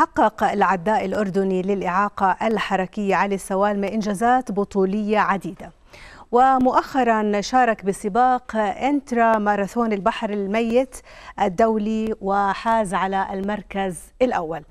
حقق العداء الأردني للإعاقة الحركية علي السوالم إنجازات بطولية عديدة ومؤخرا شارك بسباق انترا ماراثون البحر الميت الدولي وحاز على المركز الأول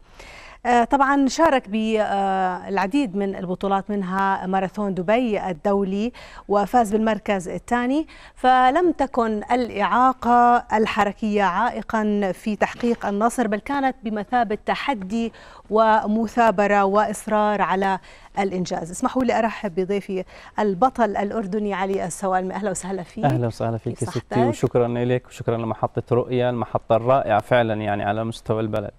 آه، طبعا شارك بالعديد آه، من البطولات منها ماراثون دبي الدولي وفاز بالمركز الثاني فلم تكن الإعاقة الحركية عائقا في تحقيق النصر بل كانت بمثابة تحدي ومثابرة وإصرار على الإنجاز اسمحوا لي أرحب بضيفي البطل الأردني علي السوالمي أهلا وسهلا فيك أهلا وسهلا فيك ستي وشكرا لك وشكرا لمحطة رؤية المحطة الرائعة فعلا يعني على مستوى البلد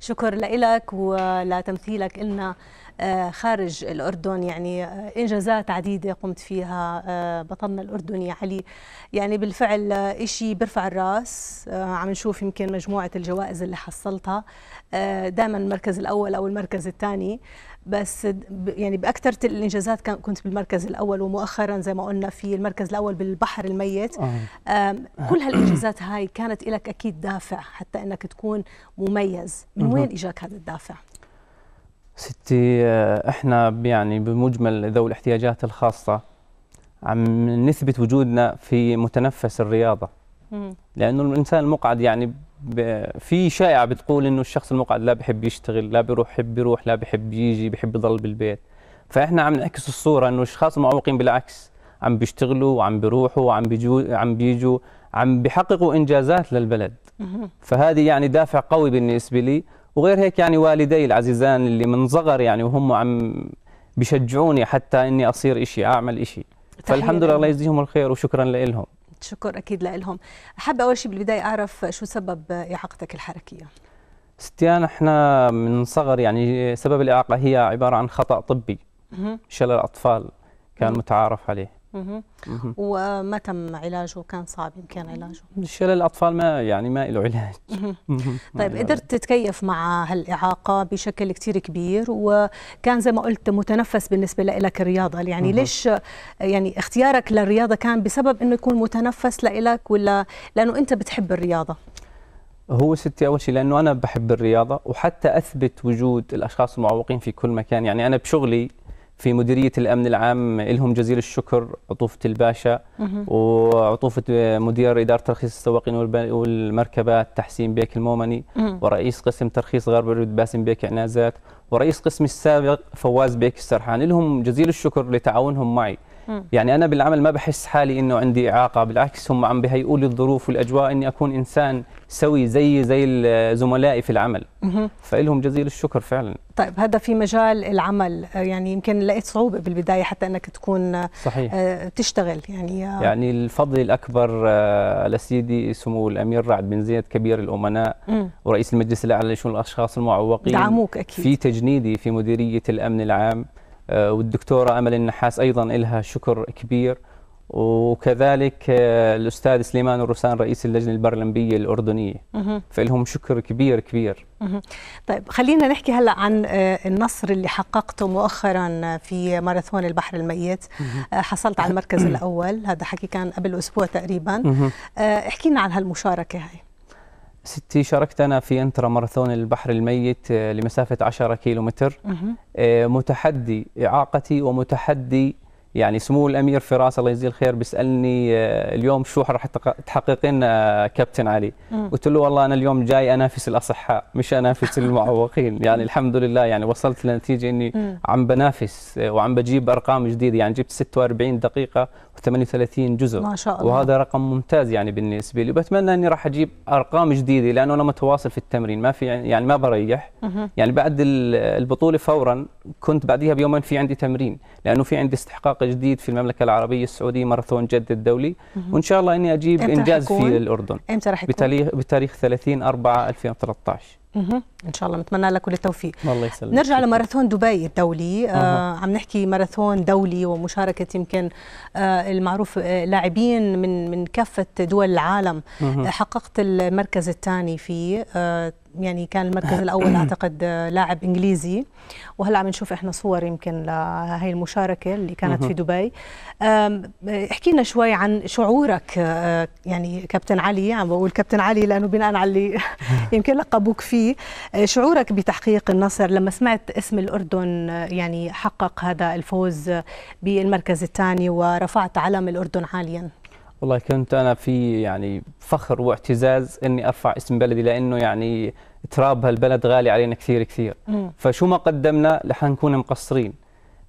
شكر لك ولتمثيلك لنا آه، خارج الأردن يعني آه، إنجازات عديدة قمت فيها آه، بطلنا الأردني علي يعني بالفعل إشي برفع الراس عم نشوف يمكن مجموعة الجوائز اللي حصلتها دائما المركز الأول أو المركز الثاني بس يعني باكثر الانجازات كنت بالمركز الاول ومؤخرا زي ما قلنا في المركز الاول بالبحر الميت كل هالانجازات هاي كانت لك اكيد دافع حتى انك تكون مميز من وين اجاك هذا الدافع ستي آه، احنا يعني بمجمل ذوي الاحتياجات الخاصه عم نثبت وجودنا في متنفس الرياضه لانه الانسان المقعد يعني في شائعه بتقول انه الشخص المقعد لا بحب يشتغل لا بيروح بحب يروح لا بحب يجي بحب يضل بالبيت فاحنا عم نعكس الصوره انه الاشخاص المعوقين بالعكس عم بيشتغلوا وعم بيروحوا وعم بيجوا عم بيجوا عم بيحققوا انجازات للبلد فهذه يعني دافع قوي بالنسبه لي وغير هيك يعني والدي العزيزان اللي من صغر يعني وهم عم بشجعوني حتى اني اصير شيء اعمل شيء فالحمد لله الله يجزيهم الخير وشكرا لهم شكر اكيد لهم حابه اول شيء بالبدايه اعرف شو سبب اعاقتك الحركيه ستيان احنا من صغر يعني سبب الاعاقه هي عباره عن خطا طبي شلل اطفال كان متعارف عليه وما تم علاجه كان صعب يمكن علاجه شلل الاطفال ما يعني ما له علاج طيب قدرت تتكيف مع هالاعاقه بشكل كثير كبير وكان زي ما قلت متنفس بالنسبه لك الرياضه يعني ليش يعني اختيارك للرياضه كان بسبب انه يكون متنفس لك ولا لانه انت بتحب الرياضه هو ستي اول شيء لانه انا بحب الرياضه وحتى اثبت وجود الاشخاص المعوقين في كل مكان يعني انا بشغلي في مديرية الأمن العام لهم جزيل الشكر عطوفة الباشا وعطوفة مدير إدارة ترخيص السواقين والمركبات تحسين بيك المومني ورئيس قسم ترخيص غرب الريد باسم بيك عنازات ورئيس قسم السابق فواز بيك السرحان لهم جزيل الشكر لتعاونهم معي يعني انا بالعمل ما بحس حالي انه عندي اعاقه بالعكس هم عم بهيئوا لي الظروف والاجواء اني اكون انسان سوي زي زي زملائي في العمل فلهم جزيل الشكر فعلا طيب هذا في مجال العمل يعني يمكن لقيت صعوبه بالبدايه حتى انك تكون صحيح. آه، تشتغل يعني آه. يعني الفضل الاكبر آه، لسيدي سمو الامير رعد بن زيد كبير الامناء م. ورئيس المجلس الاعلى لشؤون الاشخاص المعوقين دعموك اكيد في تجنيدي في مديريه الامن العام آه، والدكتورة أمل النحاس أيضا لها شكر كبير وكذلك آه، الأستاذ سليمان الرسان رئيس اللجنة البرلمبية الأردنية فلهم شكر كبير كبير طيب خلينا نحكي هلا عن آه، النصر اللي حققته مؤخرا في ماراثون البحر الميت حصلت على المركز الأول هذا حكي كان قبل أسبوع تقريبا احكي لنا عن هالمشاركة هاي ستي شاركت أنا في انترا ماراثون البحر الميت آه، لمسافة 10 كيلو متر آه، متحدي إعاقتي ومتحدي يعني سمو الامير فراس الله يجزيه الخير بيسالني آه، اليوم شو راح تحقق لنا آه، كابتن علي قلت له والله انا اليوم جاي انافس الاصحاء مش انافس المعوقين يعني الحمد لله يعني وصلت لنتيجه اني عم بنافس آه، وعم بجيب ارقام جديده يعني جبت 46 دقيقه و38 جزء ما شاء الله وهذا رقم ممتاز يعني بالنسبه لي وبتمنى اني راح اجيب ارقام جديده لانه انا متواصل في التمرين ما في يعني, يعني ما بريح يعني بعد البطوله فورا كنت بعديها بيومين في عندي تمرين لانه في عندي استحقاق جديد في المملكه العربيه السعوديه ماراثون جد الدولي وان شاء الله اني اجيب انجاز في الاردن امتى رح يكون بتاريخ بتاريخ 30 4 2013 ان شاء الله نتمنى لك كل التوفيق الله يسلمك نرجع لماراثون دبي الدولي آه عم نحكي ماراثون دولي ومشاركه يمكن آه المعروف آه لاعبين من من كافه دول العالم آه حققت المركز الثاني فيه آه يعني كان المركز الاول اعتقد لاعب انجليزي وهلا عم نشوف احنا صور يمكن لهي المشاركه اللي كانت في دبي احكي لنا شوي عن شعورك أه، يعني كابتن علي عم بقول كابتن علي لانه بناء على اللي يمكن لقبوك فيه أه، شعورك بتحقيق النصر لما سمعت اسم الاردن أه، يعني حقق هذا الفوز بالمركز الثاني ورفعت علم الاردن عاليا والله كنت انا في يعني فخر واعتزاز اني ارفع اسم بلدي لانه يعني تراب هالبلد غالي علينا كثير كثير م. فشو ما قدمنا رح نكون مقصرين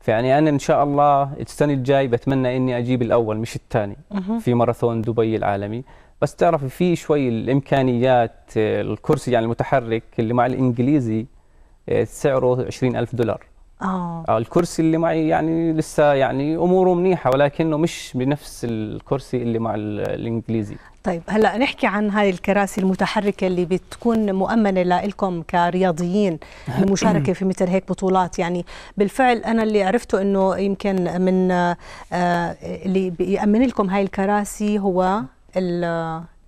فيعني انا ان شاء الله السنه الجاي بتمنى اني اجيب الاول مش الثاني في ماراثون دبي العالمي بس تعرف في شوي الامكانيات الكرسي يعني المتحرك اللي مع الانجليزي آه، سعره 20000 دولار آه. اه الكرسي اللي معي يعني لسه يعني اموره منيحه ولكنه مش بنفس الكرسي اللي مع الانجليزي طيب هلا نحكي عن هاي الكراسي المتحركه اللي بتكون مؤمنه لكم كرياضيين المشاركه في مثل هيك بطولات يعني بالفعل انا اللي عرفته انه يمكن من آه, آه، اللي بيامن لكم هاي الكراسي هو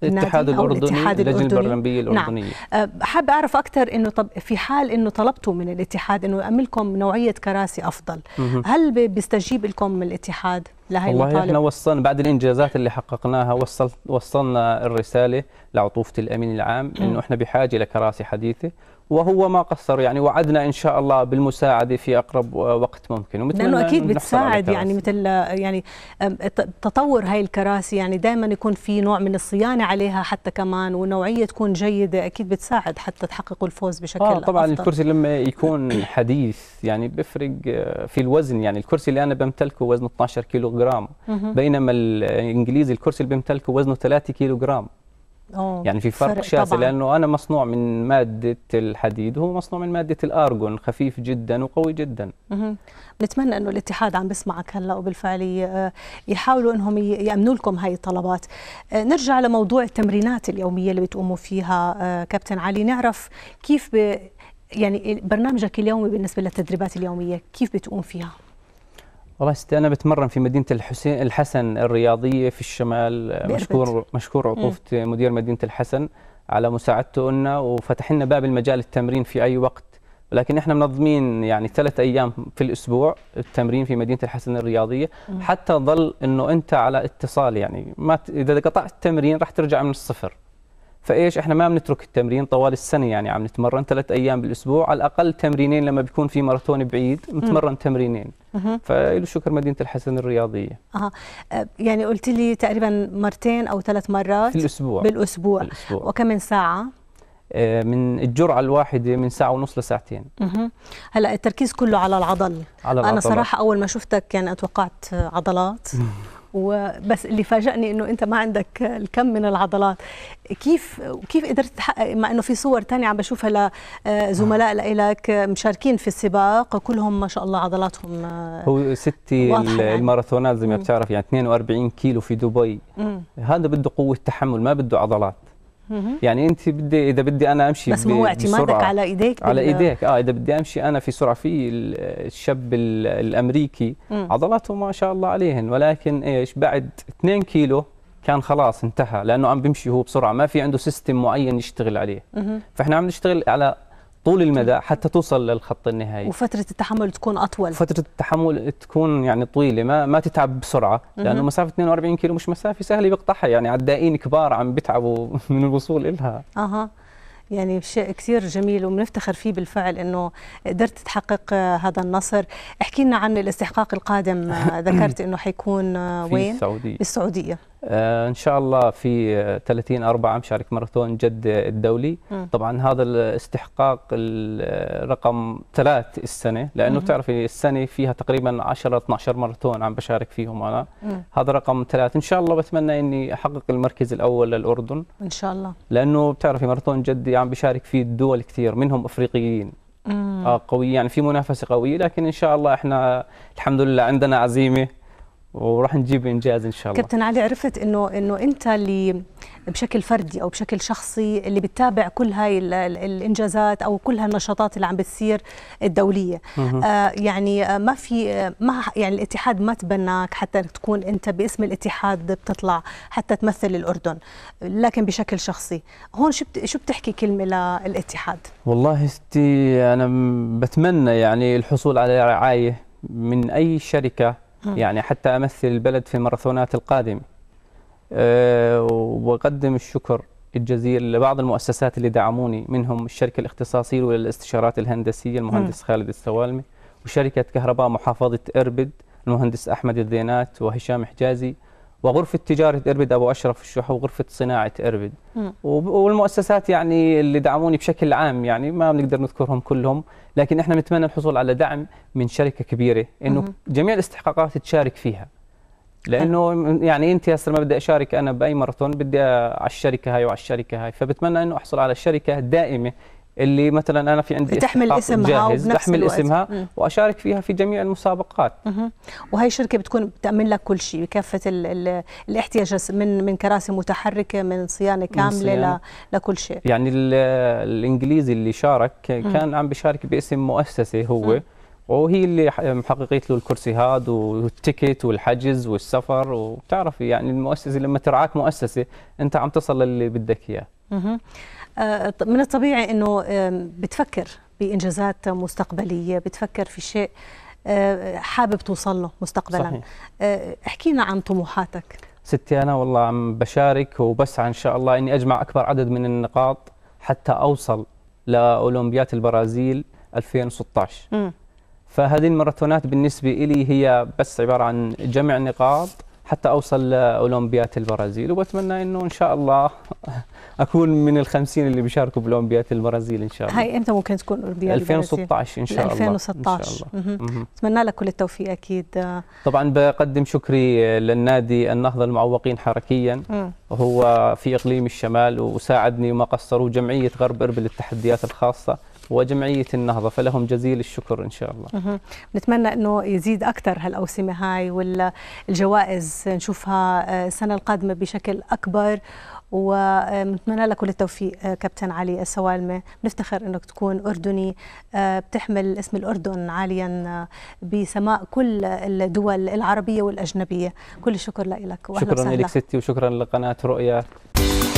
الاتحاد الاردني الاتحاد اللجنه البرلمانيه البرلمبيه نعم. الاردنيه نعم. أه، حابه اعرف اكثر انه طب في حال انه طلبتوا من الاتحاد انه يعمل لكم نوعيه كراسي افضل مه. هل بيستجيب لكم الاتحاد لهي والله المطالب؟ احنا وصلنا بعد الانجازات اللي حققناها وصل وصلنا الرساله لعطوفه الامين العام انه احنا بحاجه لكراسي حديثه وهو ما قصر يعني وعدنا ان شاء الله بالمساعده في اقرب وقت ممكن لانه اكيد بتساعد يعني مثل يعني تطور هاي الكراسي يعني دائما يكون في نوع من الصيانه عليها حتى كمان ونوعيه تكون جيده اكيد بتساعد حتى تحققوا الفوز بشكل آه طبعا أفضل. الكرسي لما يكون حديث يعني بفرق آه، في الوزن يعني الكرسي اللي انا بمتلكه وزنه 12 كيلوغرام بينما الانجليزي الكرسي اللي بمتلكه وزنه 3 كيلوغرام أوه. يعني في فرق, فرق شاسع لانه انا مصنوع من ماده الحديد وهو مصنوع من ماده الارجون خفيف جدا وقوي جدا نتمنى انه الاتحاد عم بسمعك هلا وبالفعل آه، يحاولوا انهم يامنوا لكم هاي الطلبات آه، نرجع لموضوع التمرينات اليوميه اللي بتقوموا فيها آه، كابتن علي نعرف كيف ب... يعني برنامجك اليومي بالنسبه للتدريبات اليوميه كيف بتقوم فيها والله ست انا بتمرن في مدينه الحسين الحسن الرياضيه في الشمال مشكور مشكور عطوفه مدير مدينه الحسن على مساعدته لنا وفتح لنا باب المجال التمرين في اي وقت لكن احنا منظمين يعني ثلاث ايام في الاسبوع التمرين في مدينه الحسن الرياضيه حتى ظل انه انت على اتصال يعني ما ت... اذا قطعت التمرين راح ترجع من الصفر فايش احنا ما بنترك التمرين طوال السنه يعني عم نتمرن ثلاث ايام بالاسبوع على الاقل تمرينين لما بيكون في ماراثون بعيد نتمرن تمرينين فله شكر مدينه الحسن الرياضيه اها أه، يعني قلت لي تقريبا مرتين او ثلاث مرات في الاسبوع بالاسبوع, بالأسبوع. وكم من ساعه أه، من الجرعة الواحدة من ساعة ونص لساعتين هلا التركيز كله على العضل على العضلات. أنا صراحة أول ما شفتك يعني أتوقعت عضلات وبس اللي فاجأني انه انت ما عندك الكم من العضلات كيف كيف قدرت تحقق مع انه في صور تانية عم بشوفها لزملاء آه، آه. لك مشاركين في السباق كلهم ما شاء الله عضلاتهم آه، هو ستي يعني. الماراثونات زي ما بتعرف يعني 42 كيلو في دبي هذا بده قوه تحمل ما بده عضلات يعني انت بدي اذا بدي انا امشي بس هو اعتمادك على ايديك على ايديك اه اذا بدي امشي انا في سرعه في الشاب الامريكي مم. عضلاته ما شاء الله عليهن ولكن ايش بعد 2 كيلو كان خلاص انتهى لانه عم بيمشي هو بسرعه ما في عنده سيستم معين يشتغل عليه مم. فاحنا عم نشتغل على طول المدى حتى توصل للخط النهائي وفتره التحمل تكون اطول فتره التحمل تكون يعني طويله ما ما تتعب بسرعه لانه مسافه 42 كيلو مش مسافه سهله بيقطعها يعني عدائين كبار عم بيتعبوا من الوصول لها اها يعني شيء كثير جميل وبنفتخر فيه بالفعل انه قدرت تحقق هذا النصر احكي لنا عن الاستحقاق القادم ذكرت انه حيكون وين في السعوديه بالسعوديه آه، ان شاء الله في 30 4 مشارك ماراثون جده الدولي م. طبعا هذا الاستحقاق الرقم ثلاث السنه لانه بتعرفي السنه فيها تقريبا 10 12 ماراثون عم بشارك فيهم انا م. هذا رقم ثلاث ان شاء الله بتمنى اني احقق المركز الاول للاردن ان شاء الله لانه بتعرفي ماراثون جده عم بشارك فيه الدول كثير منهم افريقيين آه قويه يعني في منافسه قويه لكن ان شاء الله احنا الحمد لله عندنا عزيمه وراح نجيب انجاز ان شاء الله كابتن علي عرفت انه انه انت اللي بشكل فردي او بشكل شخصي اللي بتتابع كل هاي الانجازات او كل هالنشاطات اللي عم بتصير الدوليه آه يعني آه، ما في آه، ما يعني الاتحاد ما تبناك حتى تكون انت باسم الاتحاد بتطلع حتى تمثل الاردن لكن بشكل شخصي هون شو شو بتحكي كلمه للاتحاد والله ستي انا بتمنى يعني الحصول على رعايه من اي شركه يعني حتى أمثل البلد في الماراثونات القادمة أه وأقدم الشكر الجزيل لبعض المؤسسات اللي دعموني منهم الشركة الاختصاصية للاستشارات الهندسية المهندس خالد السوالمي وشركة كهرباء محافظة إربد المهندس أحمد الذينات وهشام حجازي وغرفة تجارة إربد أبو أشرف الشح وغرفة صناعة إربد والمؤسسات يعني اللي دعموني بشكل عام يعني ما بنقدر نذكرهم كلهم لكن إحنا نتمنى الحصول على دعم من شركة كبيرة إنه جميع الاستحقاقات تشارك فيها لانه يعني انت هسه لما بدي اشارك انا باي ماراثون بدي على الشركه هاي وعلى الشركه هاي فبتمنى انه احصل على شركه دائمه اللي مثلا انا في عندي تحمل اسمها جاهز وبنفس تحمل الوقت. اسمها م. واشارك فيها في جميع المسابقات م. وهي الشركه بتكون بتامن لك كل شيء بكافه الـ الـ الاحتياجات من من كراسي متحركه من صيانه كامله من صيانة. لكل شيء يعني الانجليزي اللي شارك كان م. عم بيشارك باسم مؤسسه هو م. وهي اللي محققت له الكرسي هذا والتيكت والحجز والسفر وبتعرفي يعني المؤسسه لما ترعاك مؤسسه انت عم تصل للي بدك اياه آه، من الطبيعي انه بتفكر بانجازات مستقبليه بتفكر في شيء آه، حابب توصل له مستقبلا صحيح. آه، احكينا عن طموحاتك ستي انا والله عم بشارك وبسعى ان شاء الله اني اجمع اكبر عدد من النقاط حتى اوصل لاولمبياد البرازيل 2016 م. فهذه الماراثونات بالنسبه لي هي بس عباره عن جمع نقاط حتى اوصل لاولمبياد البرازيل وبتمنى انه ان شاء الله اكون من ال 50 اللي بيشاركوا بالاولمبياد البرازيل ان شاء الله هاي امتى ممكن تكون اولمبياد 2016 ان شاء الله 2016 اتمنى لك كل التوفيق اكيد طبعا بقدم شكري للنادي النهضه المعوقين حركيا هو في اقليم الشمال وساعدني وما قصروا جمعيه غرب اربل للتحديات الخاصه وجمعية النهضة فلهم جزيل الشكر إن شاء الله نتمنى أنه يزيد أكثر هالأوسمة هاي والجوائز نشوفها آه، السنة القادمة بشكل أكبر ونتمنى لك كل التوفيق آه، كابتن علي السوالمه بنفتخر انك تكون اردني آه، بتحمل اسم الاردن عاليا آه، بسماء كل الدول العربيه والاجنبيه كل الشكر لك واهلا شكرا لك ستي وشكرا لقناه رؤيا